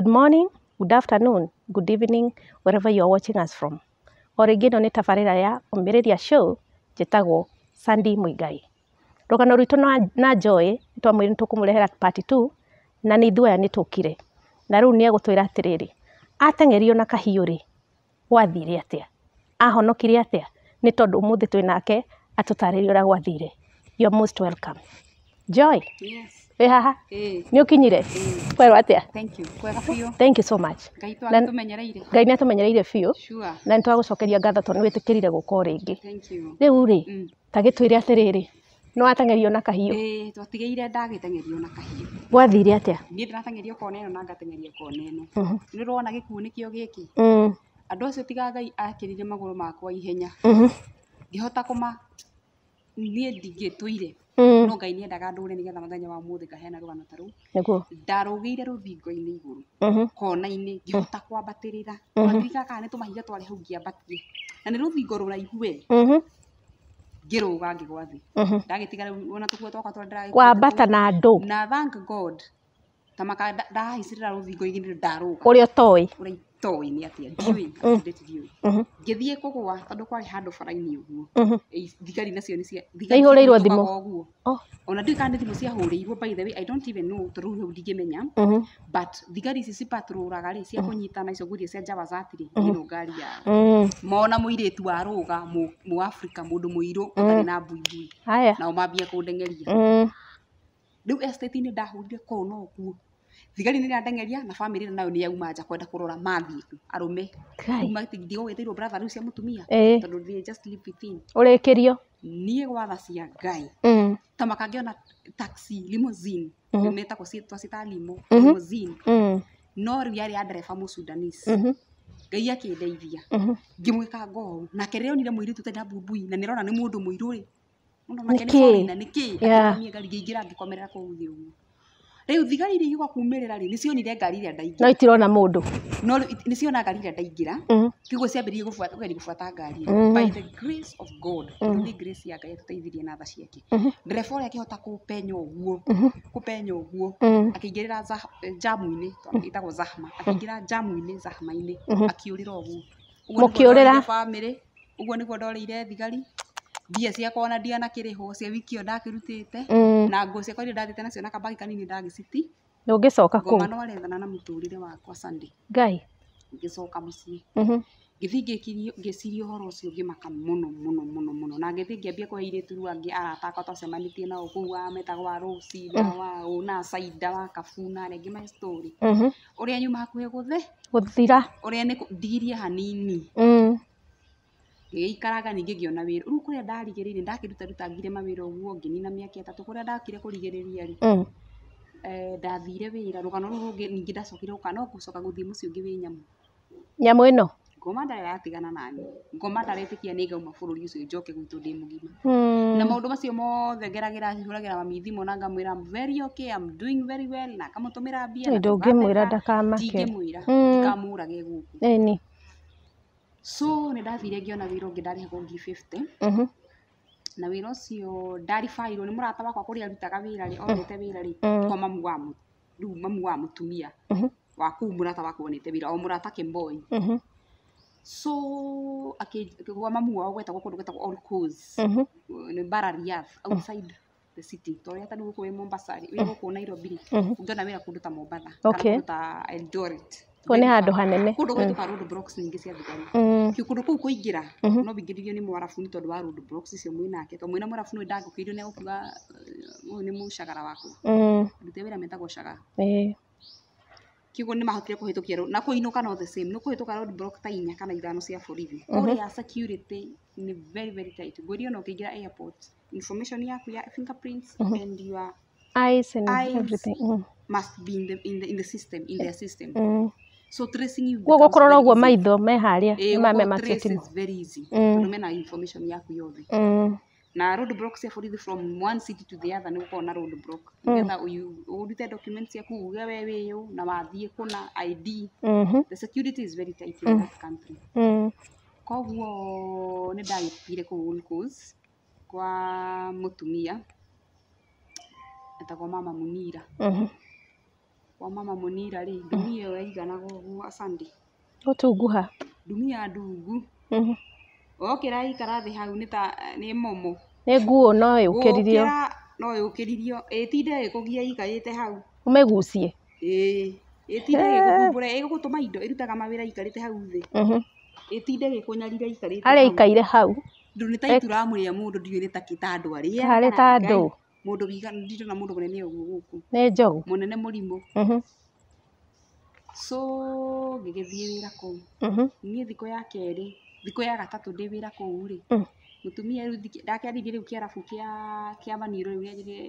Good morning, good afternoon, good evening, wherever you are watching us from. O rĩngĩ ĩno nĩ tabarĩra ya ũmĩrĩria show njĩtagwo Sandy Muigai. Rũgano rwitũ na Joy nĩ twamwĩrĩ nĩ tũkũmũrehera part 2 na nĩ ithuĩ aya nĩ tũkire. Na rĩu nĩ egũtwĩra atĩrĩrĩ, ateng'erio na kahiũ-rĩ, gwathire atĩa? Ahonokire atĩa? Nĩ tondũ ũmũthĩ twĩ nake atũtarĩrie ũrĩa gwathire. You are most welcome. Joy? Yes wi haha nä å kinyire kwerwo atä thank you so much ngai nä atå menyereire biå na nä twagå cokeria ngatho tondå nä wä tä kä rire gå ka å rä ngä rä u rä mm. ta gä twä re atä rä rä no watangerio na kahiå twatigäire ndagätangerio na kahiå gwathire atä a niä ndä ratangerio kona ä no na ngatangeria kona ä no mm-hmm. nä rona gä kuo nä kä o gä kä mm. andå acio tiga ngai akä rire magå rå makwa ihenya mm-hmm. ngä hota kå ma niä ndingä tå ire Mm. no ngai nä endaga ndå ni nä getha muthenya wa må thä ngaheana rå taru ta rå ruthingo ndarå gä ire rå thingo-inä igå rå mm-hmm. kona-inä ngä hota mm-hmm. kwambatä rä ra ndirikakaga mm-hmm. nä tå mahiga twarä hau ngä ambatie na nä rå thingo rå we ngä rå ga ngä gwa thä ndagä tigara ona tå kuo kwambata na ndu na thank god tamaka maka ndahaici rä ra rå thingo ndarå å rä a toä toĩ nĩ atĩa uh-huh. ndiũĩ uh-huh. ndĩtidiũĩ uh-huh. ngĩthiĩ kũgũa tondũ kwarĩ handũ bara-inĩ ũguo thigari nacio nĩ ihũrĩirwo thimũ ũguo oh. ona ndiũĩ kana nĩ thimũ ciahũrĩirwo by the way i don't even know tondũ rĩu ndingĩmenya but thigari ici cipatrũraga rĩ cia kũnyita na icio nguria cia javazati rĩ ĩno ngari yao mona mũirĩtu wa rũga mũafrika mũndũ mũirũ ũtarĩ mm. na mbuimbui nao mambia kũndengeria mm. rĩu estate-inĩ ndahũrire kũu no thigari nä rä andengeria na bamä rä nayo nä yauma nja kwenda kå rora mathiä ku arå medigågätä brava rä u cia må tumia tondå å rä kä rio niä gwatha cia ngai mm. ta makangäona taxi limousine nä mm-hmm. metagwo ciätwa cita limo mm-hmm. limousine mm. no rä u yarä ya ndereba må sudanis mm-hmm. ngai akä ndeithia ngä mwä ka ngoo nake rä onire må iritu na mbumbui na nä rona nä må ndå må irå rä må no make nä kä nä kä ngari ngä ingä ra ngä komerera kå u å riu thigari iria igoka kumĩrĩra rĩ nĩcionire ngari iria ndaingĩra no itirona mũndũ no nĩciona ngari iria ndaingĩra mm-hmm. kĩguo ciambĩrĩirie gũbuata ũgeria gũbuata ngari mm-hmm. by the grace of God mm-hmm. nĩ grace ya Ngai atũteithirie na tha ciake ndereba ũrĩa akĩhota kũpenya ũguo kũpenya ũguo akĩingĩrĩra jamu-inĩ ĩtagwo zahma akĩingĩra jamu ini zahma-inĩ akĩũrĩra ũguo mũkĩũrĩra bamĩrĩ ũguo nĩguo ndoreire thigari mbia ciakwa ona ndiana kirihwo cia wiki ĩyo ndakirutite mm. na nguo ciakwa iria ndathite nacio na kabagi kanini ndagiciti ngicoka kuu ngoma nwarethana na muturire wakwa sunday ngai ngicoka mucii mm-hmm. ngithi ngiciria uhoro ucio ngimaka muno muno muno muno na ngithi ngiambia kwa iritu ru angi arata akwa twacemanitie nao kuu wa metagwo wa rũci na mm. wa ũ na caida wa kabuna rĩngĩ my story mm-hmm. ũrĩa nyuma hakuhĩ gũthe gũthira ũrĩa nĩ ndigirie hanini mm gĩgĩikaraga ningĩ ngĩona wĩra rĩu kũrĩa ndarigĩrĩirie ndakĩruta rutangire mawĩra ũguo ngĩnina mĩaka ĩtatũ kũrĩa ndakire kũrigĩrĩria rĩ mm. e, ndathire wĩra rũgano rũu rũngĩ ningĩ ndacokire gũka no gũcoka gũthiĩ mũciĩ ũngĩ wĩ nyamũ nyamũ ĩno ngoma ndaratigana nani ngoma ndaretĩkia nĩ ngauma bũrũri ũcio njoke gwitũ ndĩ mũgima mm. na maũndũ macio mothe ngeragĩra hũragĩra mami thimũ na ngamwĩra I'm very okay I'm doing very well na akamũtũmĩra mbia ndũngĩmwĩra ndakamake ndingĩmwĩra mm. ndikamũrage gũkũ ĩni so nä ndathire ona wä ra å ngä ndarä hagwo ngiri mm-hmm. na wä ra å cio ndarä bairwo nä må rata wakwa kå rä arutaga wä ra rä onete wä ra rä mm-hmm. kwa mamu wa mamu wa må tumia mm-hmm. wa kå må rata wakwa onete wä ra o må rata kä mboi so akigwa mamu wao gwetagwo kundu gwetagwo all cause mm -hmm. ni bara Riyadh outside mm -hmm. the city tori hata ni guku wi Mombasa wi guku Nairobi mm -hmm. ungiona wira ta Mombatha kana ta Eldoret ko nä handå hanene kå ndå gwätåka ningä cia thigari mm. kundu kå u kå ingä ra mm-hmm. no wingä ririo nä mwarabuni tondå wa icio mwä nake to mwä uh, mm. na mwarabuni å ndangå kä irio nä egå kiuga å yå nä må cagara wä ra metagwo caga kiguo nä mahotire kå hä tå kia na kå inå kana the same nä kå hä tå ka ta inya kana ithano cia borithi kå mm-hmm. security nä very very tight ona å kä ingä ra airport information yaku ya mm-hmm. and your eyes mm. must be in the, in the, in the system in their system mm so tracing you guo gukorwo noguo maitho me harĩa eh, mm. matondå mena information yaku yothe mm. na road block cia borithi from one city to the other nä gũkorwo na road block mm. nĩgetha the documents ciaku uge we we yo na wathie kuna id mm -hmm. the security is very tight in mm. that country mm. koguo nä ndagätire ko Gold Coast kwa mũtumia etagwo mama Munira mm -hmm wa mama munira ri ndumia yo yaiganaga guo asande gutunguha ndumia ndungu mhm. okira ikara thi hau ni ta ni momo ni nguo no yukiririo no yukiririo itinde ikugia ikarite hau umegucie ii itinde gikumbura igugutuma indo irutaga mawira ikarite hau thi itinde mhm. gikunyarire ikarite aria ikaire hau ndu ni ta itura mwiri ya mundu ndiu ta kita andu aria ta andu mundu wiga ndirona mundu munene ugu guku ni njogu munene murimu mm-hmm. so ngigithie wira mhm nie thiku ya keri thiku ya gatatu ndi wira ku ri mutumia riu ndakiarithie riu kiarabu kia kia maniuro riu nianjire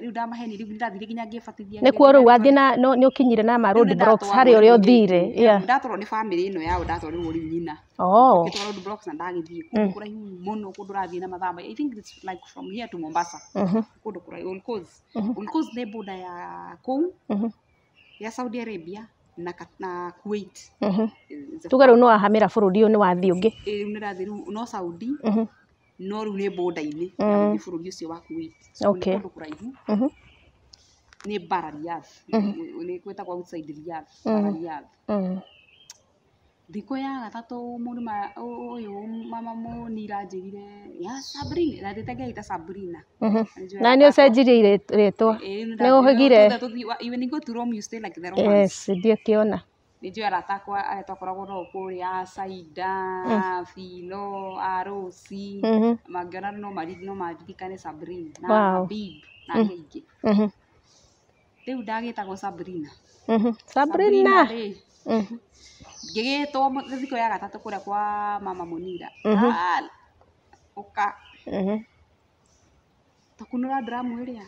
riu ni riu ndathire nginya ngibatithia nikuo kuoru wathie na no ni ukinyire na ma road blocks hari uri uthire ya ndatoro ni family ino ya ndatoro ni uri nyina oh ngitwarwo road blocks na ndagithie kundu mm. kuraihu muno kundu urathie na mathamba i think it's like from here to mombasa mhm ku ndukura on course on course ne boda ya ku mhm ya saudi arabia na, na kuwait mhm riu no wahamira bururi ni wathi ungi eh, riu ni rathi no saudi mm-hmm no rä u nä mbå inä nä bå rå ri å cio waku wä kå kå nä bara riath nä gwätagwo outside mm-hmm. bara mm-hmm. thikå ya gatatå må å yå mama må nira rire ya sabrina te ngäita sabrina mm-hmm. na nä å cenjirie rä two nä å hä gire kä ona nä njå arata akwa arä no kå rä a caida bilo mm. arosi mm-hmm. mangä no mandirikane sabrin na habib na angä aingä rä u ndagä tagwo sabrina sabrina mm-hmm. ngä gä two thikå ya gatatå kå rä a kwa mama monira å mm-hmm. ah, ka twakunå ra nduramu ä rä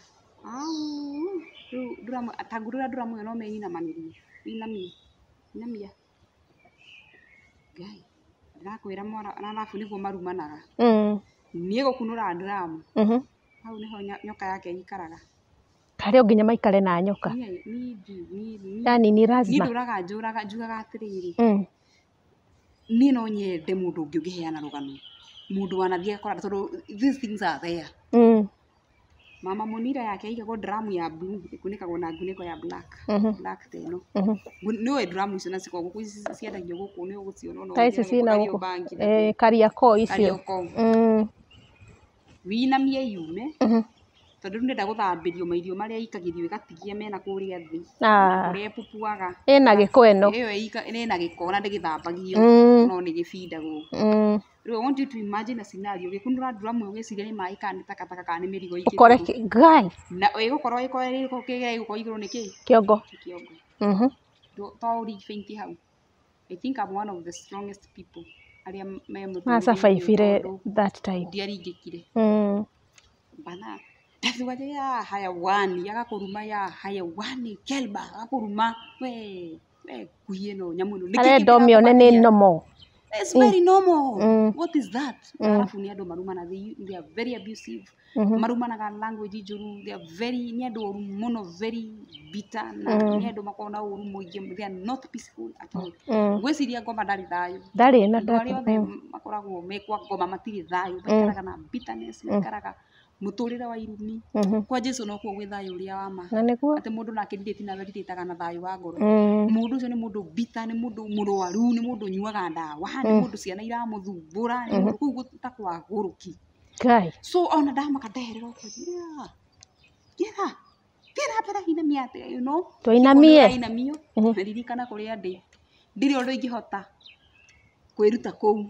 a tangu rä rä nduramu ä no menyinamanirie inamie namia ngai ndĩrakwĩra marabu nĩguo marumanaga mm. niĩ gũkunũra mm hau nĩho nyoka yake ikaraga karĩa nginya maikare na nyoka ni ni ni yani ni lazima nduraga njũraga njugaga mm ni no nyende mundu ngiugiheana rugano mundu mũndũ wanathiĩ akora tondũ these things are there mm mama munira yake aigagwo dramu ya blue ikunikagwo na nguniko ya black mm -hmm. black teno mm -hmm. niwe dramu icio na cikoragwo guku ciendagio guku ni uguciona no ta ici cina eh, kariako icio mm winamie yume mm -hmm tondå rä ndenda gå thambärio mairio marä a ä ĩgatigia mena kå rä a thä rä a pupuaga ä na gä ko ä no ä yo ä na gä ko na ndä gä thambagio no nä gä bindagwo rä want you to imagine a scenario gä kå nä randå ramwe å gä ciria nä maä kana nä takataka kana nä mä rigo ikore na ä gå korwo ä korwo kä gä gå korwo igå rå nä kä kĩongo kĩongo mm-hmm. to å rifeinti hau i think I'm one of the strongest people arĩa me macabaibire that time ndiaringĩkire mm. bana tathiwaje ya haya wani yagakuruma ya haya wani kelba agakuruma we we kuhie no nyamu no arenda ũmĩone nĩ nomo It's mm. very normal. Mm. What is that? Mm. Alafu ni andu marumana they, they are very abusive. Mm -hmm. Marumanaga language njuru they are very ni andu oru very bitter na mm. ni andu makoragwo na uru muingi they are not peaceful at all. Mm. Gwiciria ngoma ndari thayu. Ndari na thayu. Arĩa othe makoragwo mekwa ngoma matirĩ Mm. maikaraga na bitterness, mm. maikaraga mm muturire wa irumi mm-hmm. kwa jesu no kwa gwitha thayo wa ma na nikuo ati mundu nake ti na weriti taga na thayu wa ngoro mundu mm-hmm. ucio ni mundu bita ni mundu murwaru ni mundu nyuaga ndawa ni mundu mm-hmm. ciana iramuthumbura ni mundu guta kwa guruki kai so ona ndamaka ndeherera ya yeah thiä na mbere inamia atä no twainamie inamio naririkana kå rä a ndä ndirä å kuri ingä hota kwä ruta kå u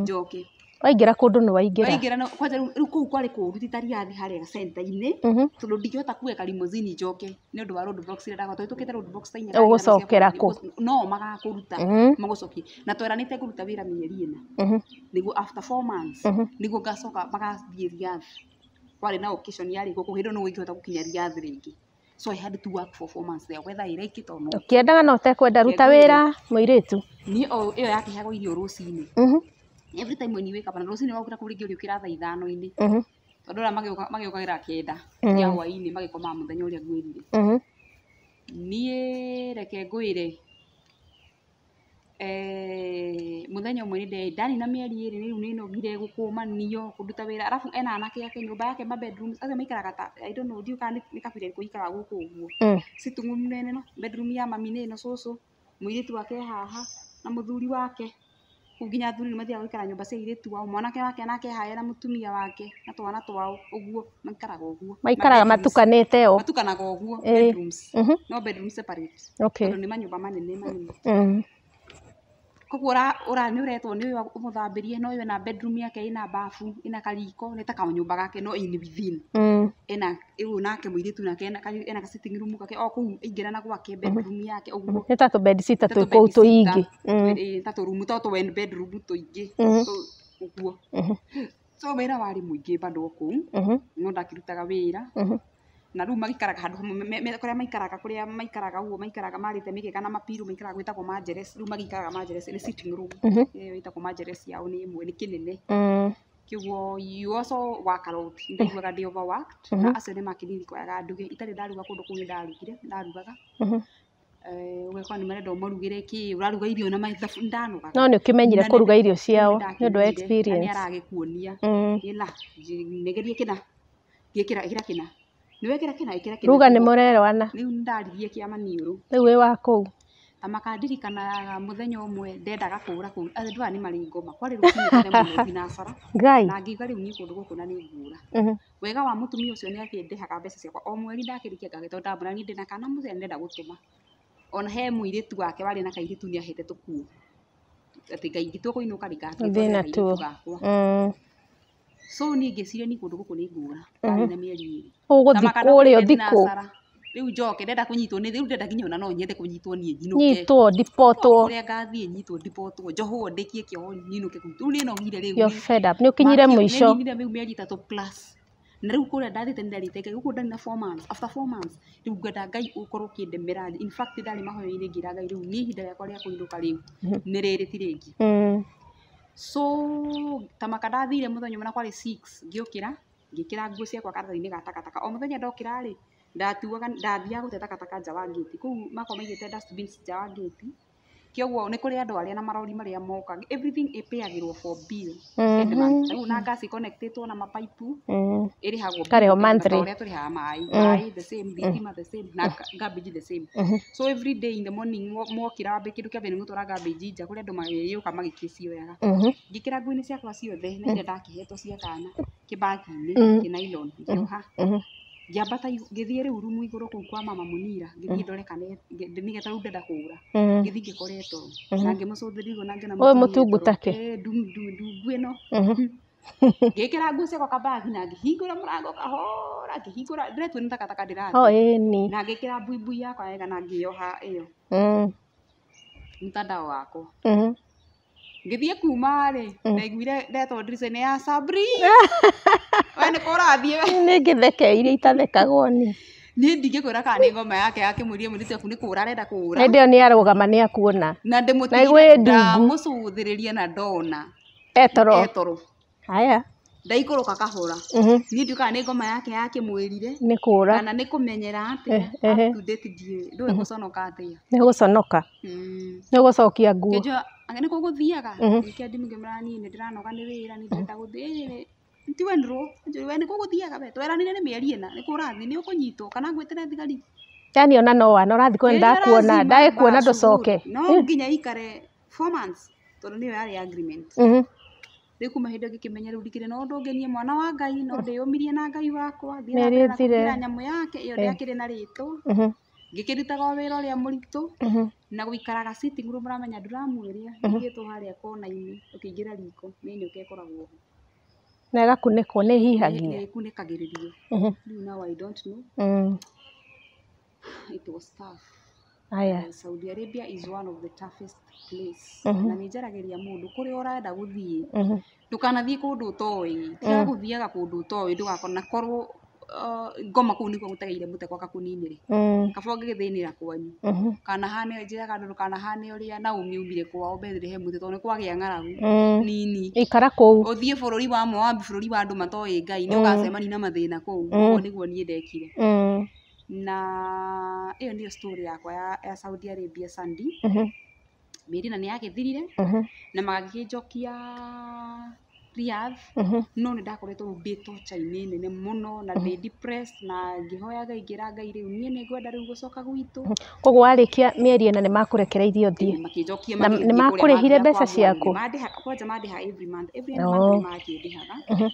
njoke waingira kundu ni waingira waingira no kwanja rĩu kwari kwarĩ kũru ti taria ga center ine inĩ mhm. tondũ ndingĩhota kuoya limousine njoke ni ũndũ wa road blocks rĩa ndagwa tũhĩtũkĩte road box ta inya ũgũcokera ku no maga kuruta mhm. magũcokie na ni te kuruta wĩra mieri ina mhm. nĩguo after four months nĩguo ngacoka magathiĩ riathi kwari na occasion yarĩ ku hĩndĩ no ingĩhota gũkinya riathi ringi so I had to work for four months there whether I like it or not no te kwenda ruta muiritu ni o iyo ĩyo yakĩheagwo irio mhm every time when you wake up na rucinä wakuta kå rä ngä å tha ithano ini mhm rä a magä okagä ra kenda ya hwainä ini komaa må thenya å rä a nguä reke nguire eh muthenya thenya å mwe nä na mieri iri ni rä rä u nä nogire gå kå manio kå nduta wä ra arabu ena anake ake nyå mba yake macio maikaraga ta ndiå kana nä kabira kå ikara gå kå å guo citungumnene mm. no bedroom ya mami nä no soso må tu wake e haha na muthuri wake nginya thuri nä mathiaga gå ikara nyå mba cia airä ao mwanake wake anake haya na må tumia wake na twana twao å guo maikaraga å guo maikaraga matukanä te o matukanaga å guo eh. mhm. no nä manyå mba manene manene mm koguo ora nä å retwo nä å må thambä rie na bedroom yake ina bafu ina kaliko ni ta nyumba gake no in within mm. ina iwo nake muiritu nake ina kali ina ka sitting room gake oku ingira na ingä gwake mhm. bedroom yake å guo nä bed sita bedcita ko to ingi mm. ingä ta to rumu to wen bedroom to ingi å guo so mera ra muingi bado å kå u no ndakirutaga wä ra mm-hmm na rä u magäikaraga handå kå rä a maikaraga kå rä a maikaraga guo maikaraga marä te mä gä ga na mapiru maikaraga gwä tagwo rä u magäikaraga manjeres nä sitting room ä mhm. tagwo manjeres yao nä ä mwe nä kä nene mm. kä guo you also work a lot ndaiguaga ndä overworked na mhm. acio nä makäririkwaga nduge itarä ndaruga kå ndå kå u nä ndarugire ndarugaga mhm. eh, ũgekora nĩ marenda ũmarugĩre kĩ ũraruga irio na ndanogaga no nĩ ũkĩmenyire kũruga irio ciao nĩ ũndũ wa experience nĩ aragĩkuonia mm. ĩla negerie kĩna gĩkĩra kĩna niwekera kina ruga nĩ mũreerwana rĩu nĩndaririe kĩama niũrũ rĩu wĩ wa kũu na makandirikanaga mũthenya ũmwe ndendaga kũũra kũu andũ ni maringo makwari ngoma kana rũcinĩ tene mũno thinacara na ngiuga rĩu niĩ kundu gũkũ na nĩ ngũũra wega wa mũtumia ũcio nĩ atĩ ndehaga mbeca ciakwa o mweri ngage ngagĩtwo ndambũra ni ndina kana muthe ndenda gutuma ona he mũirĩtu wake wari na kairitu ni kairĩtu nĩahete tũkuo atĩ ngaingĩ tũkũinũka rĩgathĩna tu gakwa mm so ni ngiciria ni kundu guku ni ngura na mieri iri uguthi kuria thiku riu njoke ndenda kunyitwo ni riu ndenda ona no nyende kunyitwo ni nyinuke nyitwo dipotwo kuria ngathie nyitwo dipotwo njohwo ndikie kioho nyinuke kwitu riu no ngire riu yo fed up ni ukinyire mwisho ni riu mieri itatu plus na riu kuria ndathite ndarite guku ndari na 4 months after 4 months riu ngwenda ngai ukorwo ukindemera in fact ndari mahoyo ni ngira ngai riu ni ihinda riakwa ria kuinduka riu mm-hmm. ni riri ti ringi mm so ta ngä å kä ra ngä kä ra nguo ciakwa gatakataka ga takataka o ndokä ra rä ndatuaga ndathiaga gå takataka nja wa ngiti kuu makwa maigite dustbins nja wa ngiti koguo nä kå rä andå arä a na marori marä a moka everything ä for bill mhm. rä na ngasi na mapaipu ä rä hagwo rä a tå rä haga maä the thitima same na mhm. garbage same mhm. so every day in the morning wambe kä ndå kä ambe nä gå twara garbage nja kå rä andå magä ka magä kä cioyaga ngä kä ra nguo-inä ciakwa ciothe nä irä ndakä hetwo cia kana kä mbakinä kä nailon ngä ngĩambata ngĩthiĩ rĩu rumu igũrũ kũu kwa mama Munira ngĩthiĩ ndore kana nĩgetha rĩu ndenda kũra mm. ngĩthiĩ ngĩkora toro mm-hmm. na ngĩmũcũthĩrĩria igũrũ na ngĩona ũyũ mũtungutake ndungu ĩno mm-hmm. ngĩkĩra nguo ciakwa kabagi na ngĩhingũra mũrango kahora ngĩhingũra ndĩretua nĩ takataka ndĩratini oh, na ngĩkĩra mbuimbui yakwa wega na ngĩoha ĩyo mtandao mm. wakwa mm-hmm. ngĩthiĩ kuma rĩ mm. ndaiguire ndetwo ndirica-inĩ ya Sabrina we nä kå ũrathiä we nä ngä thekeire itathekagwo nä niä ndingä kwä ra kana nä ngoma yake akämwäria mwä ciaku nä kå ra arenda kå ra hä ä nä arågama nä akuona na ndä må tigindamå cåthä rä ria na ndona etoro etoro haya ndaikå rå ka kahå ra mhm. niä ndiå kana nä ngoma yake yakä mwä rire nä kå ra kana nä kå menyera atä eh, eh, eh. ndå mhm. gå conoka atä nä gå conoka mm. nä gå cokia nguo nä kå gå thiaga ikendi mhm. må ngä må ranini ndä ranoga nä wä ra nä ndenda renda gå thiä ti wenrwo we nä kå gå thiaga we tweranä nä mä eri ä na nä kå rathiä nä å kå nyitwo kana ngwä tä re thigari yani ona no wana å kwenda kuona ndaä kuona ndå coke no hmm. nginya ikare tondå nä yo yarä agreement mm-hmm. rä kuma hä ndä ngä kä menya rä u ndikirä no ndå ngenie mwana wa ngai no hmm. ndä å mirie na ngai wakwa thiära nyamå yake ä yo eh. ndä akä rä na rä two mm-hmm. ngä kä rutaga wä ra å rä a må ritå mm-hmm. na gå ikaraga må ramenya ndå ramwä rä a igä two harä a kona-inä å kä ingä ra riko nä nyå ka ä koragwo ho na ĩgakunĩkwo nä ĩhihagia ĩkunĩkagĩrĩrio eh, eh, mhm. rĩu now I don't know mm. it was tough Aya. ndå eh, Saudi Arabia is one of the toughest place. Mm -hmm. Na nĩ njaragĩria mũndũ kũrĩa ũrenda gũthiĩ mhm. ndũkanathiĩ kũndũ ũtoĩ tiga gũthiaga Uh, ngoma kå u nä guo gå tegeire må tekwa gakånini rä mm. kaba å ngä gä thä nä ra kwanyu mm-hmm. kana hane njä raga kana hane å rä a umire kwao mbethire he må te tondå nä kwagä a ng'aragu mm. nini ikara kå u å thiä bå rå ri wa moabi bå rå ri wa andå matoä ngai mm. nä å gacemani na mathä na kå u guo nä guo niä ndekire na ä yo nä yo yakwa ya, saudi arabia sandi mä mm na nä yagä thirire na magagä njokia Riyadh mhm. no nä ndakoretwo mbä to chainä nene må no na ndä mhm. depressed na ngä ngai ingä ngai rä u niä nä ngwenda rä u gå coka gwitå koguo warä kia mĩeri ĩna nä makũrekereirie ũthiĩ na nä makũrĩhire mbeca ciaku kwanja mandä ha every month every month nä makĩndä oh. haga mhm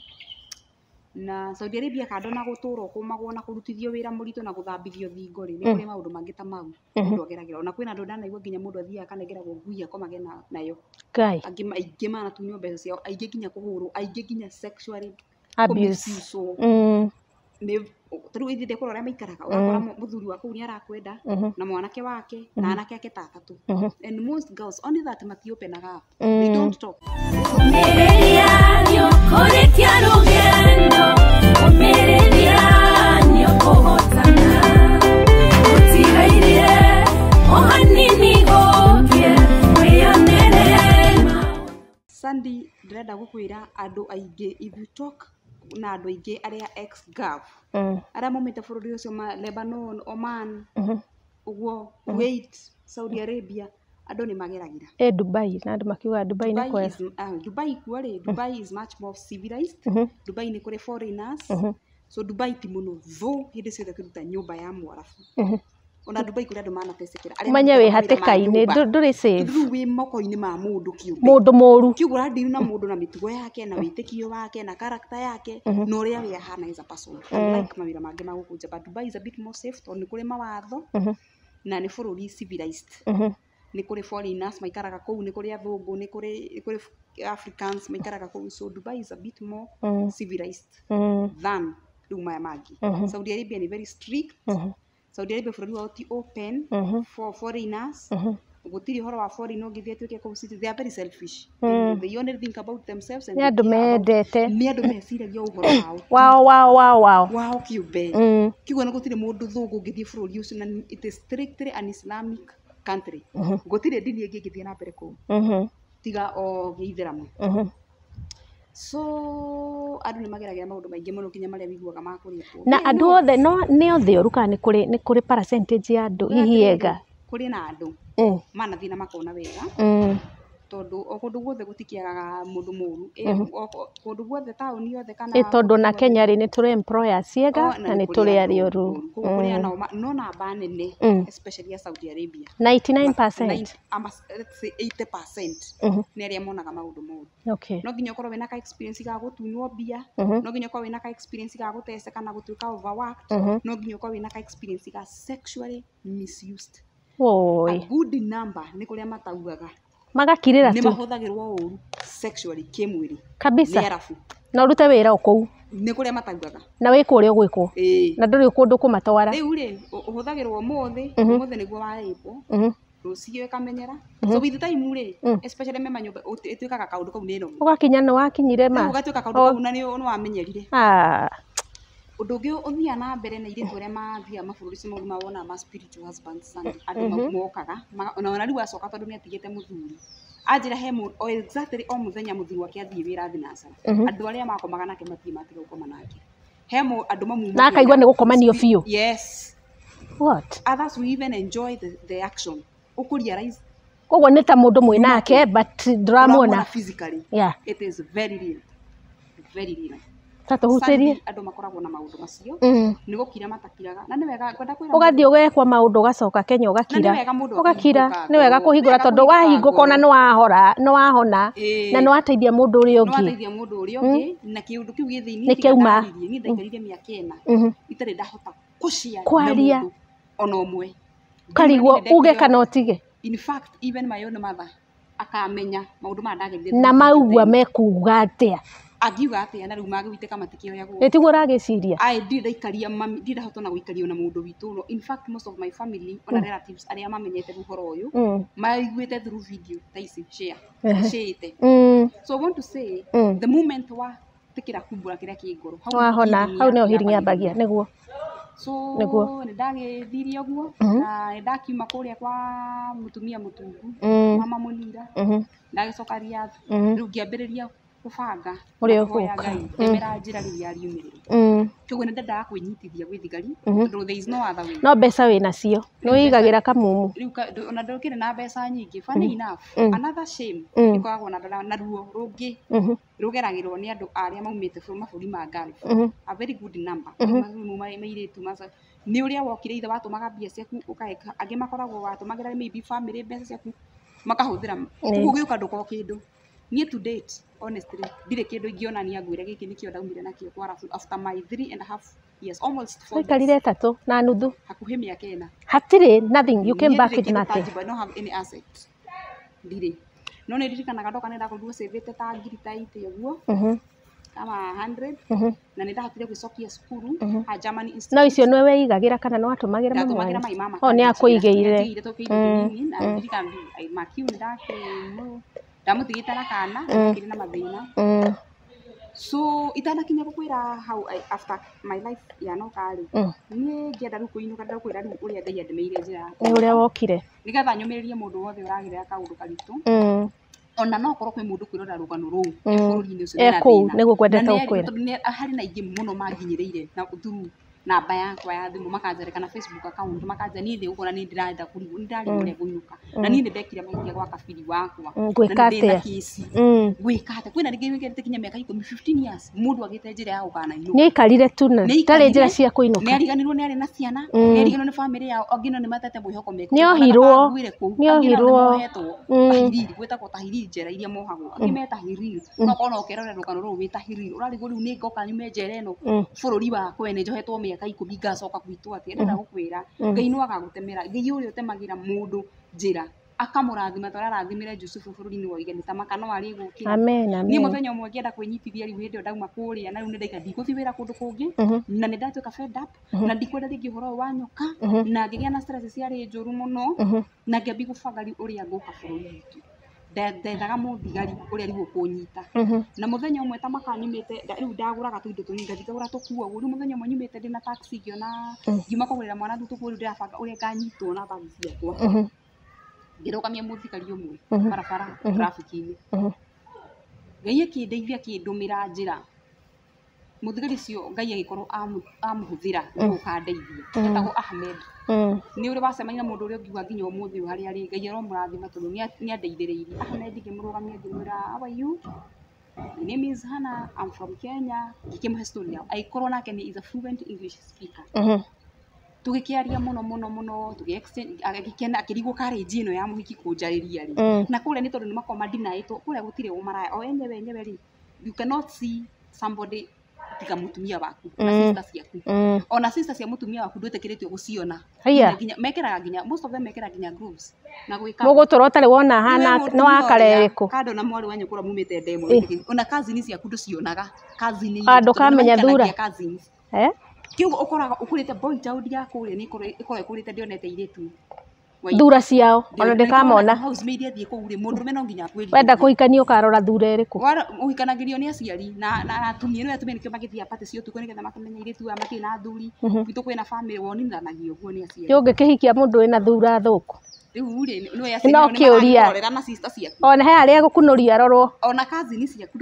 na Saudi Arabia kando na guturo kumagwo na kurutithio wira murito na guthambithio thingo ri ni kuri mm. maundu mangi ta mau mundu mm-hmm. ageragira ona kwina andu ndanaigua nginya mundu athiaga akanegera guguia komage na nayo ngai angi aingi mana tunywo mbeca ciao aingi nginya kuhurwo aingi nginya sexually abuse nä tå rä u ithithä kå rorä maikaraga ågakora mm. må wa kå u arakwenda mm-hmm. na mwanake wake na mm-hmm. anake ake ta atatå matiåpenaga kå rä kia rå gä Sandy ndĩrenda gũkwĩra andũ aingĩ if you talk na andå aingä arä a mm. arä a maumä te bå rå ri å cio lebanon oman å mm-hmm. guo kuwait saudi arabia andå nä mageragä e Dubai na andå makiuga Dubai nä kwega ah, Dubai kuo rä mm-hmm. Dubai is much more civilized mm -hmm. Dubai nä kå foreigners mm -hmm. so Dubai ti må no thå hä ndä ciothe kä ruta nyå mba ya mwarabu mm -hmm ona Dubai kuri andu manatecekera manye wä hatĩka-inĩ ndå rä rä wä moko-inä ma må ndå kä må ndå må ru kä ũguo na må ndå na mä tugo yake na wä tä kio wake na karakta yake mm -hmm. na å rä mm-hmm. a wä ahana mawä ra mangä magå kå njamba nä kå rä mawatho mm -hmm. na nä bå rå ri nä kå rä foreigners maikaraga kå u nä kå rä athångå nä kå rä africans maikaraga kå u so dubai is a bit more mm. civilized mm. than rä u maya mangä mm-hmm. saudi arabia nä very strict mm -hmm. saudi arabia bå rå ri wao ti open mm -hmm. for foreigners mm -hmm gutiri horo wa foreign no ngithia tuike kå city they are very selfish mm. they only think about themselves and ni andu mendete ni andu meciragia uhoro wao wao wao wao wao wao kiumbe mm. kiugo ni gutiri mundu thungu ngithie bururi ucio na it is strictly an islamic country mm-hmm. gutire ndini ingi ngithie na mbere kuu mm-hmm. tiga o giithiramu mm-hmm. so andå nä mageragä ra maå ndå maingä må no nginya marä a ma kå rä na andå othe no nä othe å kuri nä kå rä ya andå hihi ega kå rä na andå mm. manathiä na makona wega mm tondå o kå guothe gå tikiagaga må ndå guothe taåni yothe kana tondå na kenya rä nä tå rä employers ega na nä tå rä arä oru mm. no namba nene mm. especially ya Saudi Arabia 99% nä arä a monaga maå ndå må ru no nginya å korwo wä na ka experience ga gå tunywo mbia mm-hmm. no nginya å korwo wä na ka experience ga gå tece kana gå tuä ka overworked mm-hmm. no nginya å korwo wä na ka experience ga sexually misused Woy. a good number nä kå mataugaga magakirä tu nä mahåthagä rwo å ru mwä rä kabisa na å rute wä ra kuria kå u nä kå rä a na wä kå rä a gwä kwo na ndå rä kå ndå kå matwara rä u rä å hå thagä rwo må mhm. nä guo warä mbwo mhm. kamenyera mhm. so with time ri mm. especially me manyo mba kaundu tuä kaga kaå ndå kau nä å gakinya nä wakinyire ma å kaundu kau na wamenyerire ah undu ungi uthiaga na mbere na iritu aria mathiaga mabururi mau mawonaga ma spiritual husbands andu mau mhm. mokaga ona rĩu acoka tondũ nĩ atigĩte mũthuri anjĩra he o exactly o mũthenya mũthuri wake athiĩ wĩra athi nacara mhm. andũ arĩa makomaga nake matirĩ matiga gũkoma nake he andũ mamwe na akaigua nĩ gũkomanio biũ yes what others we even enjoy the, the action ũkũriarize koguo nĩ ta mũndũ mwĩ nake but ndũramwona physically yeah it is very real very real andå makoragwo na maå ndå macio mm. nä gå matakiraga na nä wega ngwenda kwä ågathiä ũgekwa maå ndå ũgacoka kenya ũgakira ũgakira nä wega kå hingå ra tondå wahingå kona nä wahora nä wahona na nä wateithia må ndå å rä a å na kä å ndå kä u gä thä inä nä kä ena itarä ndahota kwaria ona å mwe karigwo uge kana utige in fact even my own mother akamenya maundu ma ndagerire na maugua mekuga atia angiuga atä na rä u magägwitä matikä oyagwo ä tiguo ragäciria ndirahikaria ndirahota na gå ikario na må ndå witå ona mm. relatives arä a mamenyete rå horo å yå mm. maiguä te through video ta ici ä te mm. so I want to say the moment wa tä kä ra kumbå kä rä a kä ngoro wahona hau nä o hiringi ambagia nä guo niguo nä ndagä thire å guo na nä ndakiuma kå rä a kwa må tumia må tungu mama må nira ndagä cokaria rä u ngä ambä rä ria gubanga uria ukuka emera mm. njira riu yariumirire koguo mm. ni ndendaga kwinyitithia gwi thigari mm-hmm. tondu there is no other way no mbeca wi nacio ni wigagira kamumu riu ona ndukire na mbeca nyingi funny mm-hmm. enough mm. another shame ikoragwo na na ruo rungi mm-hmm. rugeragirwo ni andu aria maumite maburi ma Gulf a very good number mairitu maca ni uria wokire ithe watumaga mbia ciaku ukaheka angi makoragwo watumagira maybe family mbeca ciaku makahuthira koguo giuka kindu niä to date honestly ndirä kä ndå ingionania ngwä re gä kä nä kä o ndaumire nakio kwa arabu after my three and a half years almost four aikarire tatå na nuthu hakuhä mä aka ena hatirä nothing you came back with nothing I don't have any asset ndirä no nä ndirikanaga ndoka nä ndakorirwo ruo te ta ngiri ta itä å guo mhm. kama 100 mhm. na nä ndahotire gwä cokia cukuru ha mhm. germany institute no icio nä weigagä ra kana no watå magä ra mamwanä o nä akå igä ire tå kä ire tå nini na ndirikanaga makiu nä ndakä ndamutigitana kana ndakiri mm. na mathä mm. so itanakinya gukwira how I, eh, after my life yanoka ri mm. nie ngienda riu kuinuka ndä kwä ra rä u å rä a ngai andämä ire njä ra å rä a wokire nä getha nyå mä rä rie må ndå wothe å ragä rä ra kaå ndå karitå ona no korwo kwä må ndå kwä rora rå gano rå u bå rå ri-inä å cio nä gå kwendete å kwä ra harä na aingä må no manginyä rä ire na thuru namba yakwa ya thimu makanjereka na facebook account makanja ni thi gukona ni ndirenda kuri ni ndari mure mm. gunyuka na mm. ni ndekire mahitia gwa kabiri wakwa mm, na ni na kisi gwika ate kwina ringi ngirite kinya miaka 10 15 years mundu agite njira ya gukana inuka ni ikarire tu na tari njira cia kuinuka ni ariganirwo ni ari na ciana ni ariganirwo ni family yao angino ni matete mwihoko meko ni ohirwo ni ohirwo tahiriri gwitagwo tahiriri njera iria mohagwo angimeta hiriri no kona ukirore rukano ruru wita hiriri urarigwo riu ni ngoka nyume njera ino bururi wakwe ni njohetwo mi ngai akaikumi ngacoka gwitwo atä ndenda mm. gå kwä ra mm. ngai no agagåtemera ngai å rä a å temagä ra må ndå njä ra akamå akamurathima ta arathimä arathimire Jusufu bururi-ini wa igeni ta makano ari guki ni muthenya umwe ngienda kwinyitithia riu hindi ndauma kå kuria na riu wä ra kå ndå kå ngä na nä ni ndatuika fed up mm-hmm. na ndikwenda ringi uhoro wa nyoka mm-hmm. na ngigia na stress ciari njuru muno mm-hmm. na ngiambi gubanga riu uria nguka bururi witu ndethaga må thigari å rä mũthigari ũrĩa kå nyita mm-hmm. na må thenya å mwe ta te rä u maka nyumĩte tå ndagũraga tũindo tũnini ngathi ngagũra tũkuo ũguo å mwe nyumä te ndä na taxi ngĩona mm-hmm. ngiuma ra mwana thutu ũguo rĩu ndĩrabanga ũrĩa nganyitwo na bagi ciakwa thigari å mwe barabara mm-hmm. traffic-inĩ ngai ra njä ra muthigari cio ngai agĩkorwo amuhuthira mm. gũkandeithia mm. etagwo ahmed nä å rä wacemania na må ndå å rä a å ngiuga nginya å må thä å harä arä ngai aramå rathima tondå nä andeithä rä irie ahmed ngä må rå gamia ngä mwä ra awayu My name is Hannah, I'm from Kenya. Ngĩkĩmũhe story yao. Agĩkorwo nake nĩ is a fluent English speaker. Mm-hmm. Tũgĩkĩaria mũno mũno mũno, tũgĩ agĩkena akĩrigwo karĩnji ĩno ya mũhiki kũnjarĩria rĩ. Mm. Na kũrĩa nĩ tondũ nĩ makoragwo madinaĩtwo, kũrĩa gũtirĩ ũmaraya. O oh, enyewe enyewe rĩ, you cannot see somebody tiga mutumia waku mm. na ciaku mm. ona cia må mutumia waku ndwitikiritio guciona nginya mekeraga nginya most of them gwä nginya groups na gwika mugutura tarä wona hana no kå kando na mwari wanyu kura mumite demo eh. ona cousins ciaku nducionaga cousins andu ah, kamenya thura cousins eh kiu ukoraga ukurite boy town ya kuria ni ikore ikurite ndionete tu thura ciao ona ndikamona wenda kuhikania ukarora thura iriku uhikanagĩrio ni aciari na na atumia nĩwe atumia nĩkĩo magĩthiaga pate cio ũtukũ nĩgetha makamenya airĩtu aya matirĩ na athuri mhm. gwitũ kwĩna bamĩrĩ wonithanagia guo ni aciari ũngĩkĩhikia mũndũ wĩna thura thũku no kä å ria ona he arä a gå kå nå ria arorwo ona kazini ciaku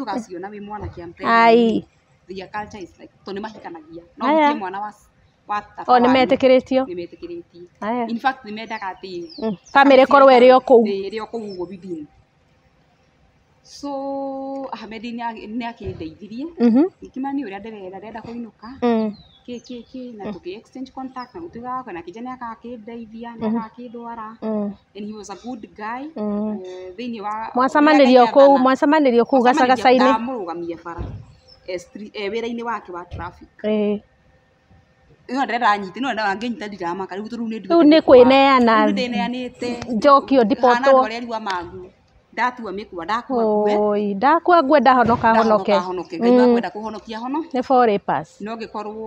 the culture is like to ni mahikanagia no mwana wa o nä metĩkä rä tio nä mendaga atä bamä rä korwo ä rä o kå u ä so ahmed ni akä ndeithirie ikima nä å rä a ndärera ndärenda kå inå ka kä kä kä na tå kä exchange contact na gå tuä gagaka na kinja nä na ndeithia nä agakä ndwara and he was a good guy thä wa mwacamanä rio kå u mwacamanä rio gacagacainä rå gamia bara wä ra wake wa traffic eh ä nderera nyitä no wangä nyita ndiramaka rä u rä u nä kwä neana njokio ndipotwoareriwa magu ndatua mä kua ndakuaue ndakua ngue ndahonoka honoke ngakwenda mm. kå honokia hono nä no ngä korwo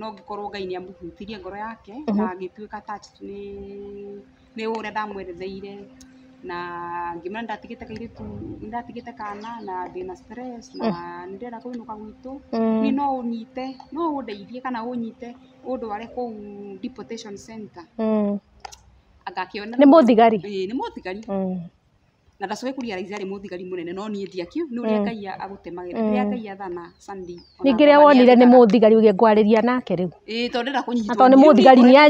no ngä korwo ngai nä amå ngoro yake mhm. na ngä tuä ka nä å rä a ndamweretheire na ngimana ndatigitagiritu ndatigite kana na ndina stress na mm. ndirenda kwinuka gwitu mm. ni no unyite no undeithie kana unyite undware kuu deportation center mm. agakiona ni muthigari ni muthigari mm na ndacoke kå ria raithi arä må thigari må nene no niä ndiakiu nä å rä a mm. ngai agåtemagä rä a mm. ngai athana ningä rä a wonire nä må thigari å gä ngwarä nake rä u tondä ra kå nyitwo tondå nä må thigari na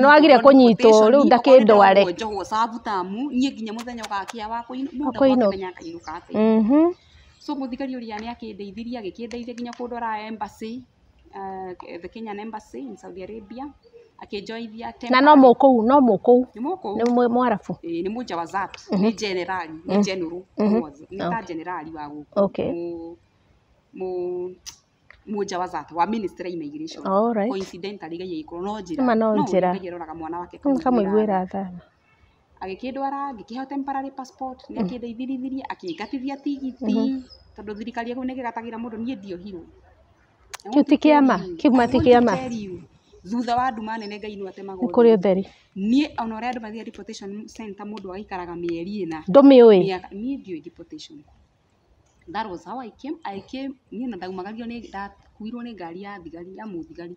nä wagire kå nyitwo rä u ndakä ndware njogwo cabu tamu niä nginya må thenya å gakia wa kå inåkamenya ngainå ka atä mm-hmm. so må thigari å rä a nä akä ndeithirie agä kä ndeithia nginya kå ndwara embassy the uh, kenyan embassy in saudi arabia akijoithia tena na no muku no muku ni muku ni mwarabu eh ni muja wa zap ni general ni general ni ta general wa guku okay. mu, mu muja wa zap wa ministry immigration all right coincidentally gai ikoro no jira ma no jira ni ngiroraga mwana wake kamwiguira thana agikidwara ngikihe temporary passport ni mhm. akindeithirithirie akingatithia tigithi mhm. tondu thirikari ya guo ni gigatagira mundu nie ndio hiu kiu ti kiama kiu ma ti kiama thutha wa nduma nene ngai nĩ atemaga nĩ kũrĩ ũtheri nie ona ũrĩa andũ mathiaga deportation center mũndũ agaikaraga mĩeri ĩna ndũmĩũĩ nie ndiũĩ deportation that was how I came I came nie na ndaumagario nĩ ndakuirwo nĩ ngari ya thigari ya mũthigari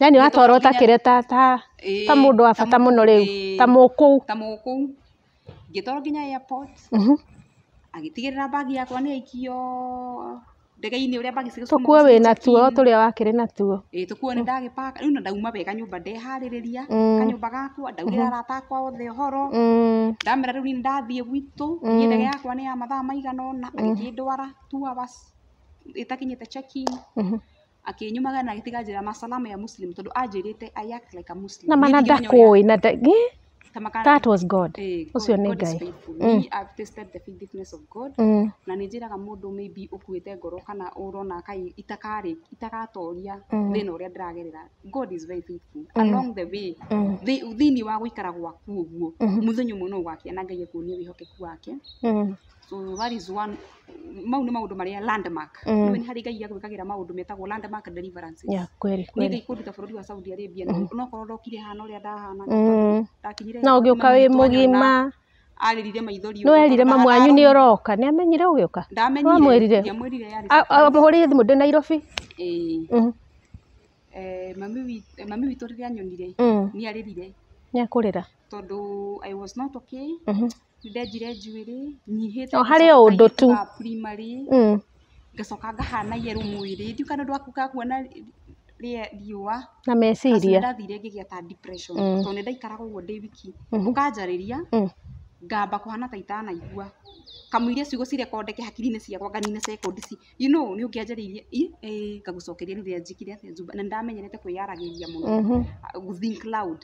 yani watwarwo takĩrĩa ta ta eh, ta mũndũ wa bata mũno rĩu eh, ta mũkũu ta mũkũu ngĩtwarwo nginya airport mhm. agĩtigĩrĩra bagi yakwa nĩ yaikio ndegeini uria å rä a we na tå rä a na tuo e tå ni dagi ndagä paka rä na ndauma wega nyå mba ndeharä rä ria mm. kanyå mba gakwa ndaugä mm-hmm. othe å horo mm. ndamera rä ni ndathiä gwitå ni mm. ndege yakwa nä ya mathaa maigana mm-hmm. na agä thiä ndwara ä takinyä te akä na gä tiga njä ra masalama ya muslim tondå anjä rä te na mana ndakå ä na that was god ucio nä ngai na nä njä raga må ndå maybe å kuä ngoro kana å rona kai itakatoria mm. thä na å rä a ndä ragerera god is very faithful mm. along the way mm. thä inä wa gå ikara gwaku å guo må thenya må no å gakia na ngai akuonie wä hokeku wake what is one mau nä maå ndå marä a landmark mm. nä harä ngai agwä kagä ra maå ndå metagwo landmark deliverance kweri nä ngai kå ruta bå rå wa saudi arabia mm. nokorwo ndokire hana å rä a ndahana mm. ndakinyire na å gä å ka wä må gima aririre maithori no erire mamwanyu ni uroka ni amenyire ugiuka ndamenyire ndiamwirire yari amuhurire thimu ndi Nairobi eh eh mami eh, mami witu riria nyonire mm. ni aririre ni akurira tondu i was not okay mm-hmm ndenjire njuĩrĩ nyihĩte oh, o harĩ o ũndũ tu primary mm. ngacoka ngahana yerũ mwĩrĩ ndiuka nĩ ũndũ wa kuona riũa na meciria ndathire ngĩgĩa ta depression mm. tondũ nĩ ndaikaraga ũguo ndĩ wiki ũkanjarĩria mm-hmm. mm. ngamba kũhana ta itanaigua kamũiria ciugo cirekondeke hakiri-inĩ ciakwa nganina second ci you know nĩ ũngĩanjarĩirie ngagũcokeria rĩu rĩanjĩkire atĩa Juba na nĩ ndamenyerete kwĩyaragĩria mũno gũ mm-hmm. think loud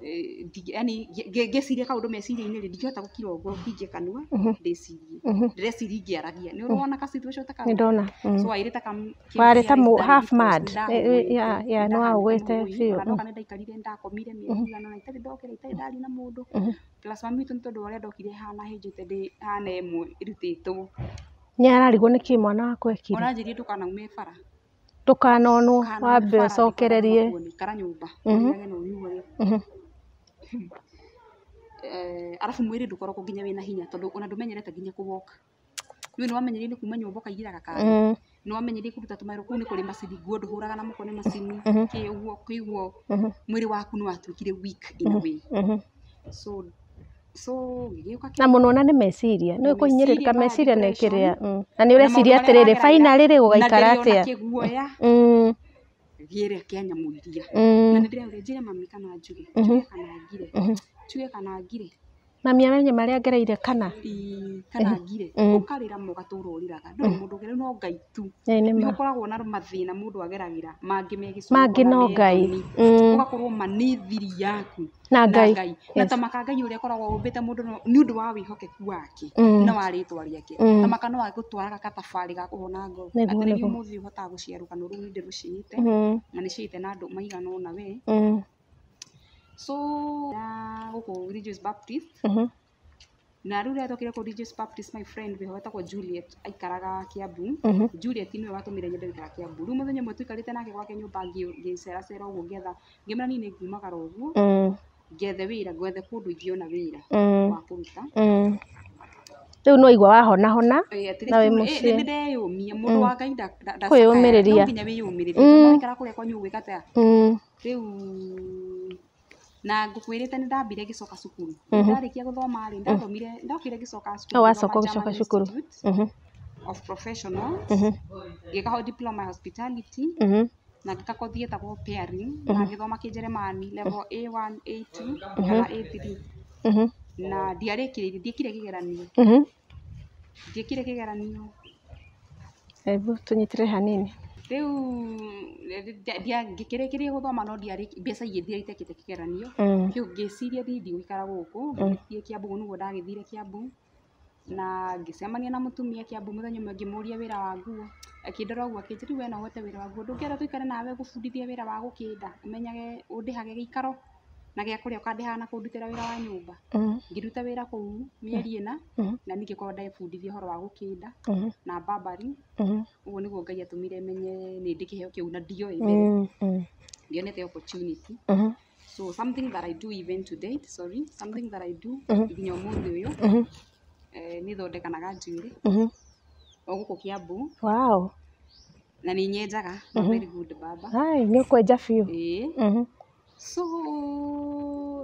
Eh, yani ngeciria kaundu meciria-inä rä ndingähota gå kira åguo hingie kanua mhm. ndäcirie mhm. ndäreciria ingäaragia nä å rona mhm. ka nä ndona warä ta warä ta nä wagå gä te biåkana ndaikarire ndakomire mä igana itarä ndokera itarä ndari na må ndå mami witå nä tondå ndokire hana hä njä hana ä mwe irutä ararigwo nä kä mwana wakwa ekire oranjä rie ndå kanaume bara ndå kanonwo wambe å cokererie ikara nyå Eh, arabu mwiri ndukoragwo ginya wina hinya tondu ona ndumenyerete nginya kuwoka nä nä ni nä kuma nyå mbo kaigä raga nä wamenyerie kå ruta tå ku kå u nä kå rä macini nguo ndå hå raga na moko nä macini kä guo kå iguo mwä rä waku nä watuĩkire na må no na nä meciria nä kå hinyä rä rä ka meciria na kä rä a na nä å reciria atä rä rä baina rä rä gå gaikara thiire akĩanyamuthia mm. na nä ndä reå njä re mami kana njuge mm-hmm. kana ngire mm-hmm. njuge kana ngire mami amenya marä a ngereire kana kana eh, ngire mm. ũkarĩra ma ũgatũra no ndũrĩ mm. mũndũ ũngĩ no Ngai tu nĩ ũkoragwo na mathĩna mũndũ ageragĩra mangĩ me mangĩ no Ngai mm. ũgakorwo ma nĩ thiri yaku na Ngai na ta maka Ngai ũrĩa akoragwo ũmbĩte mũndũ nĩ ũndũ wa wĩhokeku wake na wa rĩtwa rĩake ta maka no agũtwaraga gathabarĩ ga kũhona ngoro atĩ rĩu ũmũthĩ ũhotaga gũciarũka no rũu nĩ ndĩrũciĩte na nĩ ciĩte na andũ maigana ũna we so gũkũ Religious Baptist mm-hmm na rä u rä atokire kå my friend wä hoeta juliet aikaraga kä ambu mhm. juliet nä we watå mä re nyende gäikara kä ambu rä u må thenya mwe tå ikarä nake gwake nyå mba ngä ceracera å guo ngäetha ngä mä ra nini å guo ngethe mhm. wä ra ngwethe kå ndå ingä ona wä ra mhm. wa kå ruta rä u no igwa wahonahona na wä må ciä nä ndeyå mia må ndå wa ngai kwä yå mä rä ria nginya wä yå mä rä ria ikara kå rä a kwanyu å gwä ka rä u na ngukwirite ni ndambire gicoka cukuru mhm. ndarikia guthoma ri ndathomire mhm. ndokire gicoka cukuru oh wacoka gicoka cukuru mhm. of professional ho diploma ya hospitality na ko gikako thietagwo pairing na githoma ki jeremani level a1 a2 na a3 na ndiarikiririe ndiekire kigeranio ndiekire kigeranio ebu tunyitire hanini riu ndia ngikiria kiria guthoma no ndiari mbeca igithirite kite kigeranio mm. kiu ngiciria ndindi guikara guku mm. ngithie kiambu niguo ndagithire kiambu na ngicemania na mutumia kiambu muthenya umwe ngimuria wira wa nguo akindora uguo akinjiri we no wote wira wa nguo ndungienda tuikare nawe gubundithie wira wa gukinda umenyage undihage giikaro na gä akå rä a kandä na kå wa nyå ngä ruta wä ra kå u mĩeri ä na na ningä korwo ndebundithia å horo wa gå kä nda mm-hmm. na bambari å mm-hmm. guo nä guo ngai atå mire menye nä ndä kä heo kä u na ndioä mm-hmm. mbere ndionete opportunity so something that i do even to date sorry something that i do nginya å må thä eh, å yå nä thondekanaga njuä rä o gå kå kä ambu na nä nyenjaga nä å kwenja biå so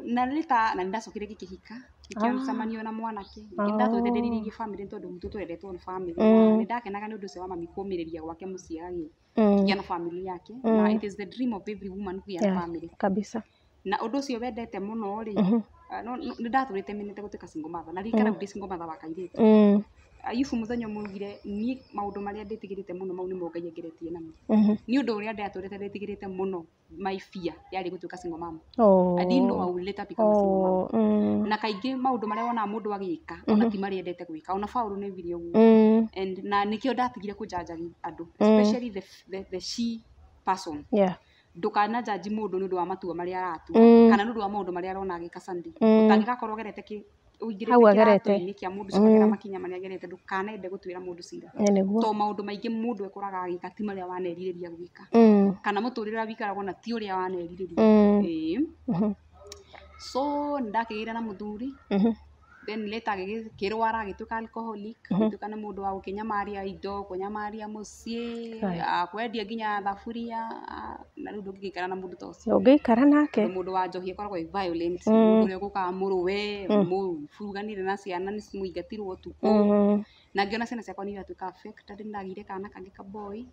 na rita na ndacokire gikihika ikiamucemanio ah. na mwanake ndatwetenderire ah. tondå family tondu mututu endetwo nä family mm. ni ndakenaga ni undu ucio wa mami kumiriria gwake må agi mm. kigia na family yake na mm. it is the dream of every woman kugia na family kabisa na undu ucio wendete muno ri ni ndatå rä te menete gå tuä ka na rika rä u ndä wa tu ayubu muthenya mugire ni maundu maria nditigirite muno mau nimo ngai ngeretie namo ni undu mhm. uria ndatũrĩte nditigirite muno my fear yari gutuika single mom oh. i didn't know i would later become oh. a single mom mm. na kaingi maundu maria wonaga mundu agika ona mm -hmm. ti maria endete gwika ona Paul ni vire uguo mm. and na nikio ndatigire kunjanja andu mm. especially the, the, the she person yeah ndukana njanji mundu ni undu wa matua maria aratua mm. kana ni undu wa maundu maria arona agika Sunday utangikakorwo mm. gerete hau agerete kia mundu cokera mm. makinya maria agerete ndukanende gutwira mundu cira to maundu maingi mundu ekoraga agika ti maria waneririria gwika mm. kana muturire wikaragwo mm. mm-hmm. na ti uria waneririria so ndakigire na muthuri mm-hmm then later tuä gituka alcoholic nä må ndå wa gå kä nyamaria indo kå nyamaria må ciä ah, kwendia nginya thaburia ah, na rä u ndå ngä gä ikara na må mundu ta ngä ikara nake ndå wa njohi akoragwo å rä a violent mundu mm. uria gukaga muruwe muruganire mm. na ciana ni ingatirwo tukå mm-hmm na ngiona ciana ciakwa nä iratuä affected nä ndagä kana kangä ka boy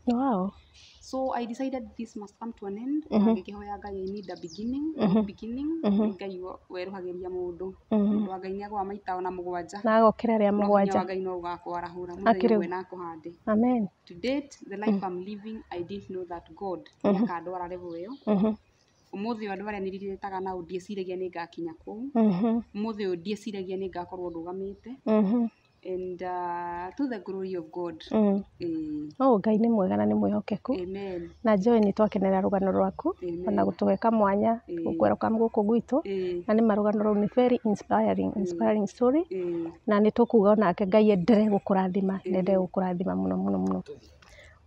so i decided this must come to an end mm -hmm. ngä kä hoya ngai need a beginning mhm. beginning mhm. ngai werå hagä ria må ndå mhm. ndå wa ngai nä agwa maita ona må gwanja na agokera rä a må gwanja ngai no å gakwarahå ra må na kå hande amen to date the life mm i'm living i didn't know that god nä akandwara revo ä yo umuthi andu aria niriritaga nau ndieciragia ni ngakinya kuu umuthi uyu ndieciragia ni ngakorwo ndugamite and uh, to the glory of God mm. eh. oh ngai nä mwega na nä mwähokeku na njoä nä twakenerera rå gano rwaku ona gå tå gwä mwanya eh. gå kwerå ka gå kå gwitå eh. na nä marå gano rå nä very inspiring, eh. inspiring story na nä tå kuga onake ngai endere gå kå rathima mm. endere gå kå rathima må no må no må no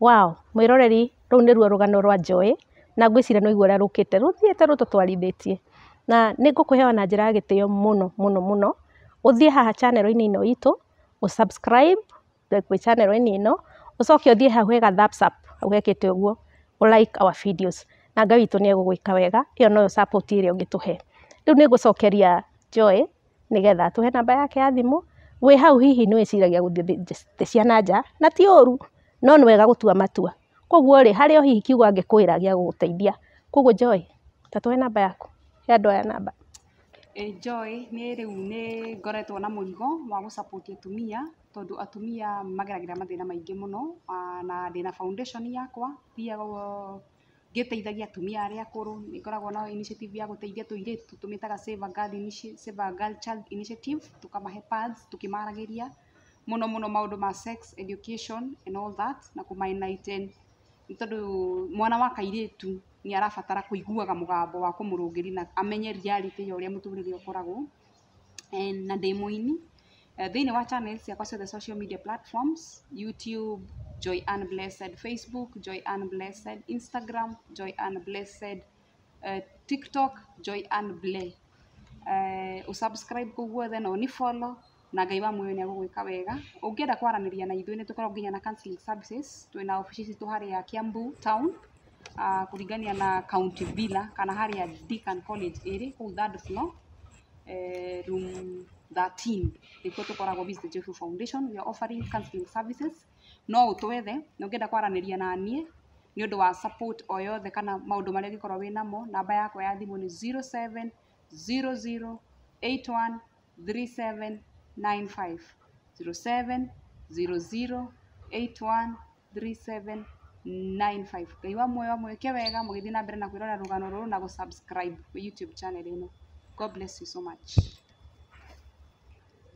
wow mwä roreri rå u nä ruo rå gano rwa njoä na ngwä ciria no igua å rä a rå kä te rå thiä te na nä ngå kå heo na njä ra ya gä tä o må no må no må no å thiä haha inä ino itå usubscribe kwĩ channel inä ä no å coke å thiä hau hega thumbs up hau hekäte å guo like our videos na Ngai witå nä egågwä wega iyo no support ä rä a å ngä he rä u nä ngå cokeria Joy nä getha tå he namba yake ya thimå we hau hihi nä wä ciragia gå thiä thä cia na nja na ti oru ru no nä wega gutua tua matua koguo ri hari o hihi kiugo angä kwä ra gä a gå gå teithia koguo Joy ta tå he namba yaku he andå aya namba njoĩ nĩ rĩu nĩ ngoretwo na mũrigo wa gũ support atumia tondũ atumia mageragĩra mathĩna maingĩ mũno na ndĩna foundation yakwa thiaga ngĩteithagia atumia arĩa akũrũ ngoragwo na initiative ya gũteithia tũirĩtu tũmĩtaga Save a Girl, Save a Girl Child Initiative tũkamahe pads tũkĩmaragĩria mũno mũno maũndũ ma sex education and all that na kũma enlighten nĩ tondũ mwana wa kairĩtu ni arabatara kuiguaga mugambo wa kumurungiri na amenye reality ya uria muturire ukoragwo na ndä må ini eh, thä wa channel ciakwa ciothe social media platforms youtube joy unblessed facebook joy unblessed instagram joy unblessed uh, eh, tiktok joy unble uh, eh, usubscribe kå guothe no ni follow na ngai wa muoyo nä agå gwä ka wega å ngä enda kwaranä ria na ithuä nä tå korwo nginya na counseling services twä na obici citå harä ya kiambu town uh, ah, kuringania na county villa kana haria Deakin College iri ku third floor eh, room 13 nikuo tukoragwo Visit Joshua Foundation we are offering counseling services no utwethe na ungienda kwaraniria na nie ni å wa support oyo the kana maå ndå marä a namo namba yako ya thimu ni 0700813795 0700813795 95 ngaiwa muoyo mweke wega mugithii na mbere na kwirora rugano ruru na gusubscribe ku youtube channel ino god bless you so much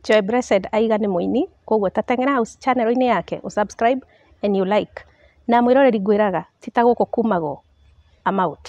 Joy Blessed aiga nä må ini koguo tateng'era house channel-inä yake usubscribe and you like na mwä roreri ngwä raga citagå kå kumago amout